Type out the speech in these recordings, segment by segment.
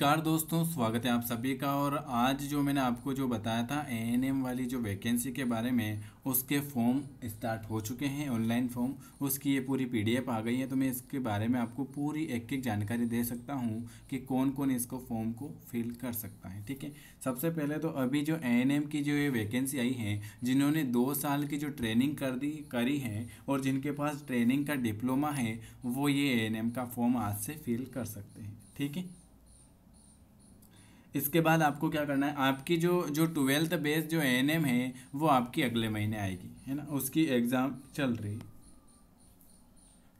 नमस्कार दोस्तों स्वागत है आप सभी का और आज जो मैंने आपको जो बताया था एएनएम वाली जो वैकेंसी के बारे में उसके फॉर्म स्टार्ट हो चुके हैं ऑनलाइन फॉर्म उसकी ये पूरी पीडीएफ आ गई है तो मैं इसके बारे में आपको पूरी एक एक जानकारी दे सकता हूँ कि कौन कौन इसको फॉर्म को फिल कर सकता है ठीक है सबसे पहले तो अभी जो ए की जो ये वैकेंसी आई है जिन्होंने दो साल की जो ट्रेनिंग कर दी करी है और जिनके पास ट्रेनिंग का डिप्लोमा है वो ये ए का फॉर्म आज से फिल कर सकते हैं ठीक है इसके बाद आपको क्या करना है आपकी जो जो ट्वेल्थ बेस जो एन एम है वो आपकी अगले महीने आएगी है ना उसकी एग्ज़ाम चल रही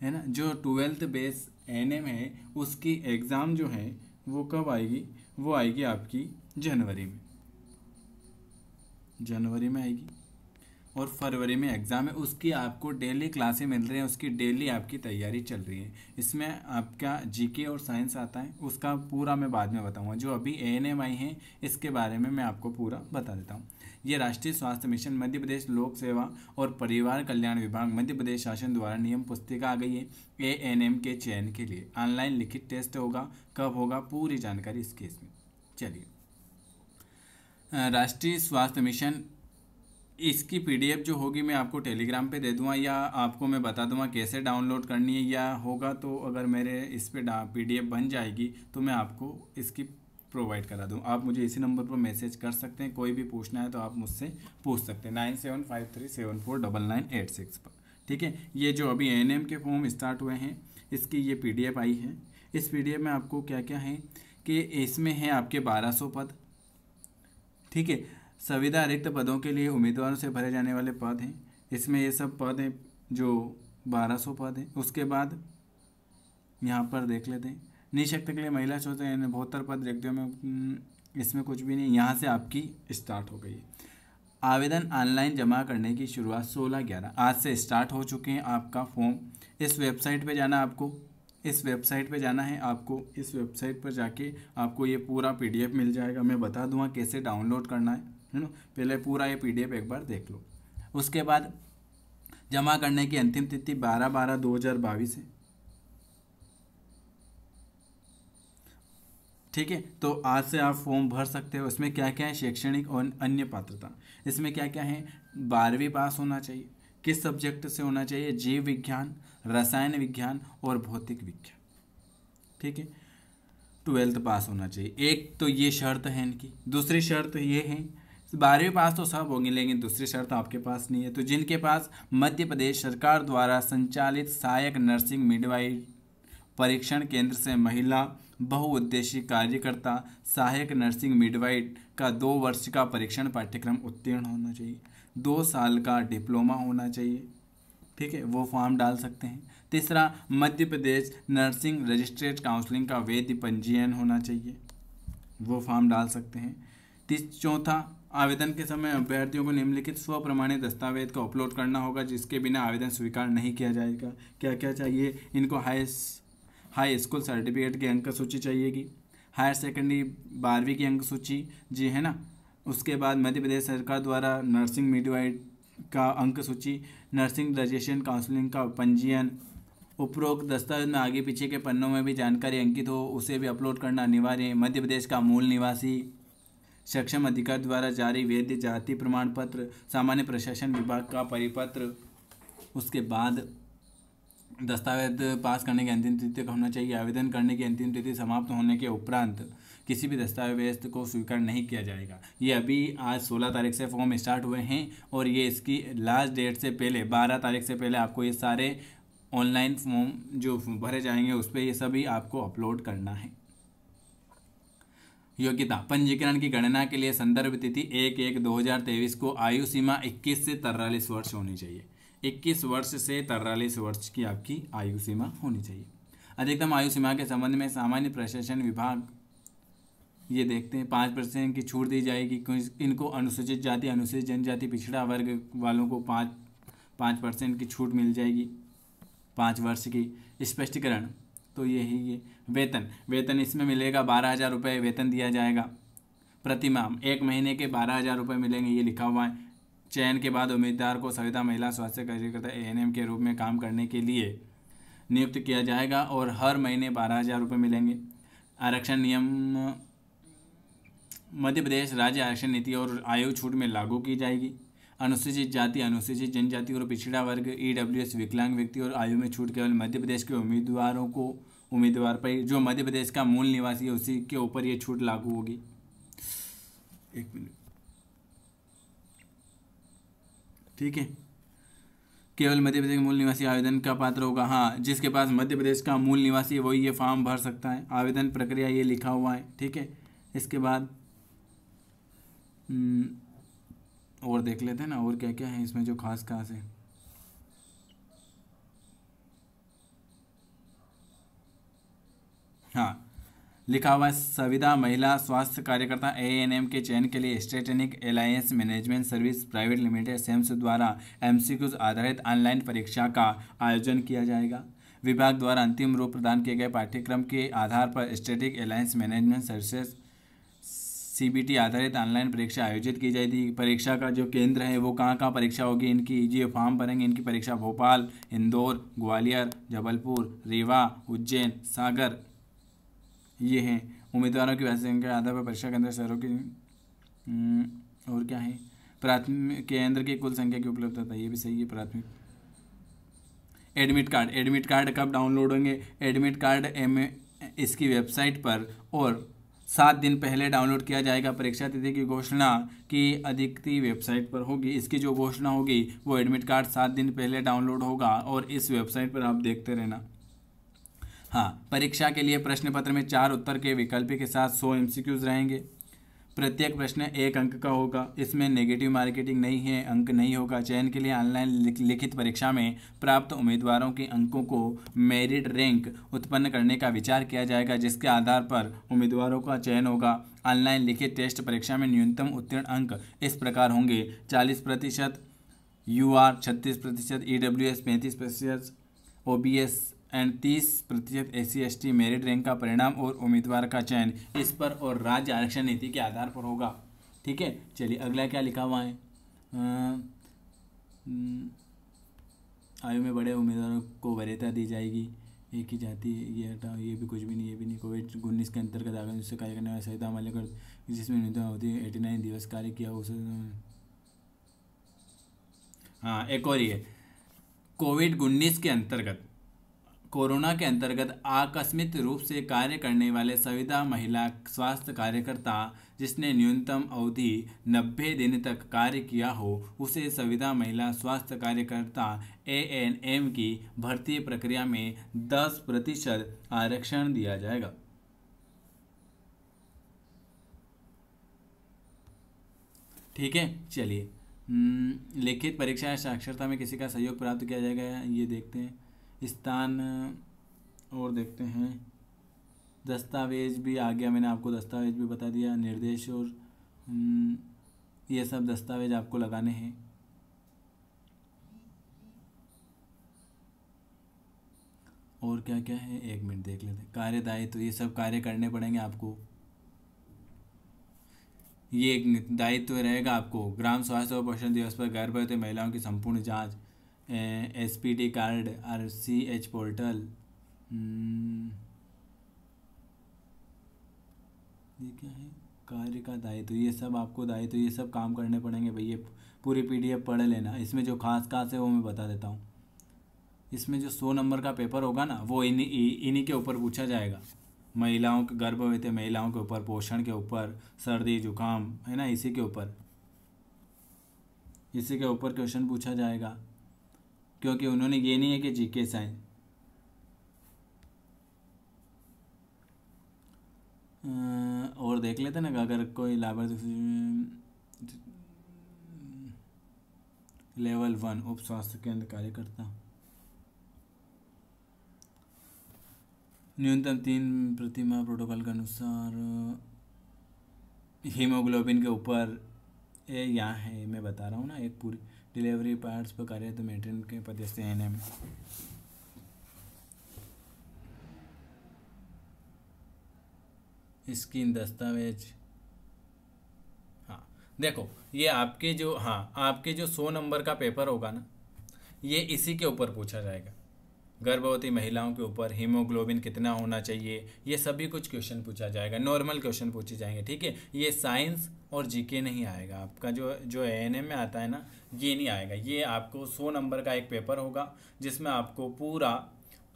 है ना जो ट्वेल्थ बेस एन एम है उसकी एग्ज़ाम जो है वो कब आएगी वो आएगी आपकी जनवरी में जनवरी में आएगी और फरवरी में एग्ज़ाम है उसकी आपको डेली क्लासें मिल रही हैं उसकी डेली आपकी तैयारी चल रही है इसमें आपका जीके और साइंस आता है उसका पूरा मैं बाद में बताऊँगा जो अभी ए एन एम आई है इसके बारे में मैं आपको पूरा बता देता हूँ ये राष्ट्रीय स्वास्थ्य मिशन मध्य प्रदेश लोक सेवा और परिवार कल्याण विभाग मध्य प्रदेश शासन द्वारा नियम पुस्तिका आ गई है ए एन एम के चयन के लिए ऑनलाइन लिखित टेस्ट होगा कब होगा पूरी जानकारी इस केस में चलिए राष्ट्रीय स्वास्थ्य मिशन इसकी पीडीएफ जो होगी मैं आपको टेलीग्राम पे दे दूँगा या आपको मैं बता दूँगा कैसे डाउनलोड करनी है या होगा तो अगर मेरे इस पर पीडीएफ बन जाएगी तो मैं आपको इसकी प्रोवाइड करा दूँ आप मुझे इसी नंबर पर मैसेज कर सकते हैं कोई भी पूछना है तो आप मुझसे पूछ सकते हैं nine seven five three seven four double nine eight six पर ठीक है ये जो अभी एन के फॉर्म स्टार्ट हुए हैं इसकी ये पी आई है इस पी में आपको क्या क्या है कि इसमें है आपके बारह सौ पद ठीक है संविदा रिक्त पदों के लिए उम्मीदवारों से भरे जाने वाले पद हैं इसमें ये सब पद हैं जो 1200 पद हैं उसके बाद यहाँ पर देख लेते हैं निःशक्त के लिए महिला शोध यानी पद रिक्तियों में हम्म, इसमें कुछ भी नहीं यहाँ से आपकी स्टार्ट हो गई है आवेदन ऑनलाइन जमा करने की शुरुआत सोलह ग्यारह आज से स्टार्ट हो चुके हैं आपका फॉर्म इस वेबसाइट पर जाना आपको इस वेबसाइट पर जाना है आपको इस वेबसाइट पर जाके आपको ये पूरा पीडीएफ मिल जाएगा मैं बता दूँगा कैसे डाउनलोड करना है है ना पहले पूरा ये पी एक बार देख लो उसके बाद जमा करने की अंतिम तिथि बारह बारह दो हज़ार बाईस है ठीक है तो आज से आप फॉर्म भर सकते हो इसमें क्या क्या है शैक्षणिक और अन्य पात्रता इसमें क्या क्या है बारहवीं पास होना चाहिए किस सब्जेक्ट से होना चाहिए जीव विज्ञान रसायन विज्ञान और भौतिक विज्ञान ठीक है ट्वेल्थ पास होना चाहिए एक तो ये शर्त है इनकी दूसरी शर्त ये है बारहवीं पास तो सब होंगे लेकिन दूसरी शर्त आपके पास नहीं है तो जिनके पास मध्य प्रदेश सरकार द्वारा संचालित सहायक नर्सिंग मिडवाइ परीक्षण केंद्र से महिला बहुउद्देशीय कार्यकर्ता सहायक नर्सिंग मिडवाइट का दो वर्ष का परीक्षण पाठ्यक्रम उत्तीर्ण होना चाहिए दो साल का डिप्लोमा होना चाहिए ठीक है वो फॉर्म डाल सकते हैं तीसरा मध्य प्रदेश नर्सिंग रजिस्ट्रेट काउंसलिंग का वैध पंजीयन होना चाहिए वो फॉर्म डाल सकते हैं चौथा आवेदन के समय अभ्यर्थियों को निम्नलिखित स्व प्रमाणित दस्तावेज को अपलोड करना होगा जिसके बिना आवेदन स्वीकार नहीं किया जाएगा क्या क्या चाहिए इनको हाई हाई स्कूल सर्टिफिकेट की अंक सूची चाहिएगी हायर सेकेंडरी बारहवीं की अंक सूची जी है ना उसके बाद मध्य प्रदेश सरकार द्वारा नर्सिंग मिडवाइट का अंक सूची नर्सिंग रजिस्ट्रेशन काउंसलिंग का पंजीयन उपरोक्त दस्तावेज में आगे पीछे के पन्नों में भी जानकारी अंकित हो उसे भी अपलोड करना अनिवार्य है मध्य प्रदेश का मूल निवासी सक्षम अधिकार द्वारा जारी वैध जाति प्रमाण पत्र सामान्य प्रशासन विभाग का परिपत्र उसके बाद दस्तावेज पास करने की अंतिम तिथि तक होना चाहिए आवेदन करने की अंतिम तिथि समाप्त होने के उपरांत किसी भी दस्तावेज को स्वीकार नहीं किया जाएगा ये अभी आज 16 तारीख से फॉर्म स्टार्ट हुए हैं और ये इसकी लास्ट डेट से पहले 12 तारीख से पहले आपको ये सारे ऑनलाइन फॉर्म जो भरे जाएंगे उस पर ये सभी आपको अपलोड करना है योग्यता पंजीकरण की गणना के लिए संदर्भ तिथि एक एक दो हजार तेईस को आयु सीमा इक्कीस से तरालीस वर्ष होनी चाहिए इक्कीस वर्ष से तिरालीस वर्ष की आपकी आयु सीमा होनी चाहिए अधिकतम आयु सीमा के संबंध में सामान्य प्रशासन विभाग ये देखते हैं पाँच परसेंट की छूट दी जाएगी इनको अनुसूचित जाति अनुसूचित जनजाति पिछड़ा वर्ग वालों को पाँच पाँच परसेंट की छूट मिल जाएगी पाँच वर्ष की स्पष्टीकरण तो ये ये वेतन वेतन इसमें मिलेगा बारह हज़ार रुपये वेतन दिया जाएगा प्रतिमा एक महीने के बारह हज़ार रुपये मिलेंगे ये लिखा हुआ है चयन के बाद उम्मीदवार को सविता महिला स्वास्थ्य कार्यकर्ता एम के रूप में काम करने के लिए नियुक्त किया जाएगा और हर महीने बारह हज़ार रुपये मिलेंगे आरक्षण नियम मध्य प्रदेश राज्य आरक्षण नीति और आयु छूट में लागू की जाएगी अनुसूचित जाति अनुसूचित जनजाति और पिछड़ा वर्ग ई e विकलांग व्यक्ति और आयु में छूट केवल मध्य प्रदेश के उम्मीदवारों को उम्मीदवार पर जो मध्य प्रदेश का मूल निवासी है उसी के ऊपर ये छूट लागू होगी एक मिनट ठीक है केवल मध्य प्रदेश का मूल निवासी आवेदन का पात्र होगा हाँ जिसके पास मध्य प्रदेश का मूल निवासी वही ये फॉर्म भर सकता है आवेदन प्रक्रिया ये लिखा हुआ है ठीक है इसके बाद हम्म, और देख लेते हैं ना और क्या क्या है इसमें जो खास खास है हाँ लिखा हुआ सविदा महिला स्वास्थ्य कार्यकर्ता ए एन एम के चयन के लिए स्टेटनिक alliance management service private limited सेम्स e द्वारा एम आधारित ऑनलाइन परीक्षा का आयोजन किया जाएगा विभाग द्वारा अंतिम रूप प्रदान किए गए पाठ्यक्रम के आधार पर static alliance management services C आधारित ऑनलाइन परीक्षा आयोजित की जाएगी परीक्षा का जो केंद्र है वो कहाँ कहाँ परीक्षा होगी इनकी ये e फॉर्म भरेंगे इनकी परीक्षा भोपाल इंदौर ग्वालियर जबलपुर रीवा उज्जैन सागर ये हैं उम्मीदवारों की वैसे संख्या आधार पर परीक्षा केंद्र शहरों की हम्म, और क्या है प्राथमिक केंद्र की कुल संख्या की उपलब्धता ये भी सही है प्राथमिक एडमिट कार्ड एडमिट कार्ड कब डाउनलोड होंगे एडमिट कार्ड एम इसकी वेबसाइट पर और सात दिन पहले डाउनलोड किया जाएगा परीक्षा तिथि की घोषणा की अधिकती वेबसाइट पर होगी इसकी जो घोषणा होगी वो एडमिट कार्ड सात दिन पहले डाउनलोड होगा और इस वेबसाइट पर आप देखते रहना हाँ परीक्षा के लिए प्रश्न पत्र में चार उत्तर के विकल्प के साथ सौ एम रहेंगे प्रत्येक प्रश्न एक अंक का होगा इसमें नेगेटिव मार्केटिंग नहीं है अंक नहीं होगा चयन के लिए ऑनलाइन लिखित परीक्षा में प्राप्त उम्मीदवारों के अंकों को मेरिट रैंक उत्पन्न करने का विचार किया जाएगा जिसके आधार पर उम्मीदवारों का चयन होगा ऑनलाइन लिखित टेस्ट परीक्षा में न्यूनतम उत्तीर्ण अंक इस प्रकार होंगे चालीस प्रतिशत यू आर छत्तीस प्रतिशत ई डब्ल्यू एस पैंतीस प्रतिशत ओ बी एस एंड तीस प्रतिशत एस सी मेरिट रैंक का परिणाम और उम्मीदवार का चयन इस पर और राज्य आरक्षण नीति के आधार पर होगा ठीक है चलिए अगला क्या लिखा हुआ है आयु में बड़े उम्मीदवारों को वरीयता दी जाएगी एक ही जाति ये हटाओ ये भी कुछ भी नहीं ये भी नहीं कोविड उन्नीस के अंतर्गत आगे जिससे कार्य करने वाला सहित अमल कर जिसमें उम्मीदवार होती है एटी नाइन दिवस कार्य किया उसे हाँ एक और ये कोविड उन्नीस के अंतर्गत कोरोना के अंतर्गत आकस्मिक रूप से कार्य करने वाले संविदा महिला स्वास्थ्य कार्यकर्ता जिसने न्यूनतम अवधि 90 दिन तक कार्य किया हो उसे संविदा महिला स्वास्थ्य कार्यकर्ता ए एन एम की भर्ती प्रक्रिया में 10 प्रतिशत आरक्षण दिया जाएगा ठीक है चलिए हम्म, लिखित परीक्षा साक्षरता में किसी का सहयोग प्राप्त किया जाएगा ये देखते हैं स्थान और देखते हैं दस्तावेज भी आ गया मैंने आपको दस्तावेज भी बता दिया निर्देश और हम्म, ये सब दस्तावेज आपको लगाने हैं और क्या क्या है एक मिनट देख लेते हैं कार्य दायित्व ये सब कार्य करने पड़ेंगे आपको ये एक दायित्व रहेगा आपको ग्राम स्वास्थ्य और पोषण दिवस पर गर्भवती महिलाओं की संपूर्ण जांच S P D card R C H portal हम्म। ये क्या है कार्य का दायित्व तो ये सब आपको दायित्व तो ये सब काम करने पड़ेंगे भैया पूरी पीडीएफ पढ़ लेना इसमें जो खास खास है वो मैं बता देता हूँ इसमें जो सौ नंबर का पेपर होगा ना वो इन्हीं इन्हीं के ऊपर पूछा जाएगा महिलाओं के गर्भवती महिलाओं के ऊपर पोषण के ऊपर सर्दी जुकाम है ना इसी के ऊपर इसी के ऊपर क्वेश्चन पूछा जाएगा क्योंकि उन्होंने ये नहीं है कि जीके साइन और देख लेते ना अगर कोई लाभार्थी लेवल वन उप स्वास्थ्य केंद्र कार्यकर्ता न्यूनतम तीन प्रतिमा प्रोटोकॉल के अनुसार हीमोग्लोबिन के ऊपर ये यहाँ है मैं बता रहा हूँ ना एक पूरी डिलीवरी पार्ट्स पर तो मेंटेन के पदस्थ हैं एन स्किन दस्तावेज हाँ देखो ये आपके जो हाँ आपके जो सौ नंबर का पेपर होगा ना ये इसी के ऊपर पूछा जाएगा गर्भवती महिलाओं के ऊपर हीमोग्लोबिन कितना होना चाहिए ये सभी कुछ क्वेश्चन पूछा जाएगा नॉर्मल क्वेश्चन पूछे जाएंगे ठीक है ये साइंस और जीके नहीं आएगा आपका जो जो ए में आता है ना ये नहीं आएगा ये आपको सौ नंबर का एक पेपर होगा जिसमें आपको पूरा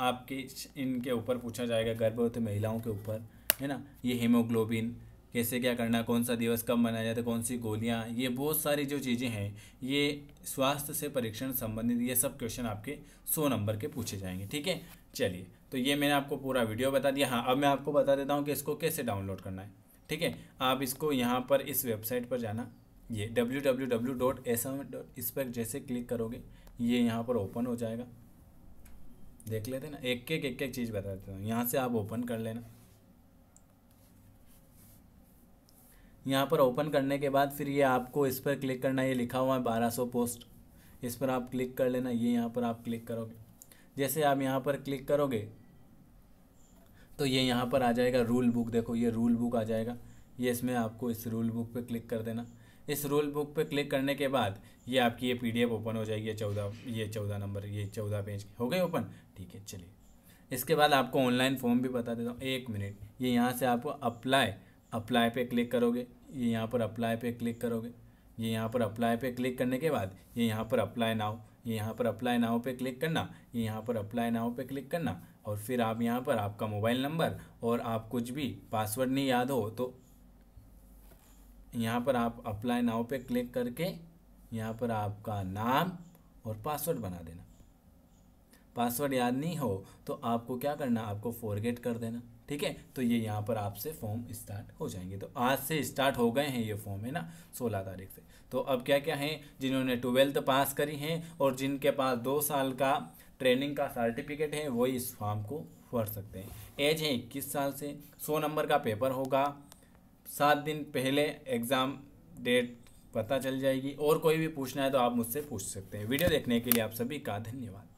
आपके इनके ऊपर पूछा जाएगा गर्भवती महिलाओं के ऊपर है ना ये हीमोग्लोबिन कैसे क्या करना कौन सा दिवस कब मनाया जाता है कौन सी गोलियाँ ये बहुत सारी जो चीज़ें हैं ये स्वास्थ्य से परीक्षण संबंधित ये सब क्वेश्चन आपके सौ नंबर के पूछे जाएंगे ठीक है चलिए तो ये मैंने आपको पूरा वीडियो बता दिया हाँ अब मैं आपको बता देता हूँ कि इसको कैसे डाउनलोड करना है ठीक है आप इसको यहाँ पर इस वेबसाइट पर जाना ये W W W dot S M dot इस पर जैसे क्लिक करोगे ये यहाँ पर ओपन हो जाएगा देख लेते ना एक एक एक एक चीज़ बता देता हूँ यहाँ से आप ओपन कर लेना यहाँ पर ओपन करने के बाद फिर ये आपको इस पर क्लिक करना ये लिखा हुआ है बारह सौ पोस्ट इस पर आप क्लिक कर लेना ये यहाँ पर आप क्लिक करोगे जैसे आप यहाँ पर क्लिक करोगे तो ये यहाँ पर आ जाएगा रूल बुक देखो ये रूल बुक आ जाएगा ये इसमें आपको इस रूल बुक पे क्लिक कर देना इस रूल बुक पे क्लिक करने के बाद ये आपकी ये पीडीएफ ओपन हो जाएगी चौदह ये चौदह नंबर ये चौदह पेज हो गए ओपन ठीक है चलिए इसके बाद आपको ऑनलाइन फॉर्म भी बता देता हूँ एक मिनट ये यहाँ से आपको अप्लाई अप्लाई पे क्लिक करोगे ये यहाँ पर अप्लाई पे क्लिक करोगे ये यहाँ पर अप्लाई पे क्लिक करने के बाद ये यहाँ पर अप्लाई नाव ये यहाँ पर अप्लाई नाव पे क्लिक करना ये यहाँ पर अप्लाई नाव पे क्लिक करना और फिर आप यहाँ पर आपका मोबाइल नंबर और आप कुछ भी पासवर्ड नहीं याद हो तो यहाँ पर आप अप्लाई नाव पे क्लिक करके यहाँ पर आपका नाम और पासवर्ड बना देना पासवर्ड याद नहीं हो तो आपको क्या करना आपको फॉरगेट कर देना ठीक है तो ये यहाँ पर आपसे फॉर्म स्टार्ट हो जाएंगे तो आज से स्टार्ट हो गए हैं ये फॉर्म है ना सोलह तारीख से तो अब क्या क्या हैं जिन्होंने ट्वेल्थ पास करी हैं और जिनके पास दो साल का ट्रेनिंग का सर्टिफिकेट है वही इस फॉर्म को भर सकते हैं एज है इक्कीस साल से सौ नंबर का पेपर होगा सात दिन पहले एग्ज़ाम डेट पता चल जाएगी और कोई भी पूछना है तो आप मुझसे पूछ सकते हैं वीडियो देखने के लिए आप सभी का धन्यवाद